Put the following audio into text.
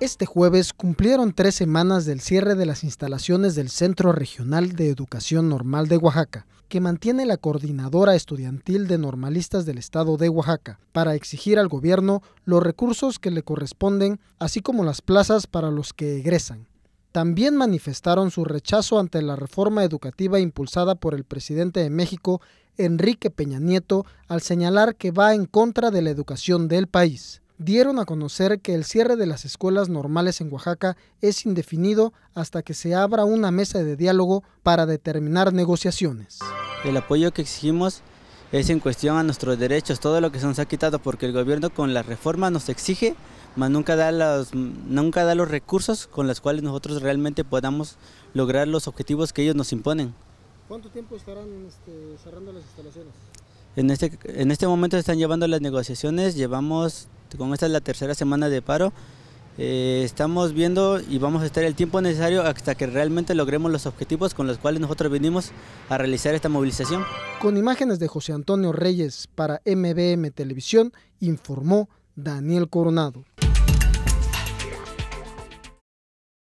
Este jueves cumplieron tres semanas del cierre de las instalaciones del Centro Regional de Educación Normal de Oaxaca, que mantiene la coordinadora estudiantil de normalistas del estado de Oaxaca, para exigir al gobierno los recursos que le corresponden, así como las plazas para los que egresan también manifestaron su rechazo ante la reforma educativa impulsada por el presidente de México, Enrique Peña Nieto, al señalar que va en contra de la educación del país dieron a conocer que el cierre de las escuelas normales en Oaxaca es indefinido hasta que se abra una mesa de diálogo para determinar negociaciones. El apoyo que exigimos es en cuestión a nuestros derechos, todo lo que se nos ha quitado, porque el gobierno con la reforma nos exige, mas nunca da los, nunca da los recursos con los cuales nosotros realmente podamos lograr los objetivos que ellos nos imponen. ¿Cuánto tiempo estarán este, cerrando las instalaciones? En este, en este momento están llevando las negociaciones, llevamos este, como esta es la tercera semana de paro, eh, estamos viendo y vamos a estar el tiempo necesario hasta que realmente logremos los objetivos con los cuales nosotros venimos a realizar esta movilización. Con imágenes de José Antonio Reyes para MBM Televisión, informó Daniel Coronado.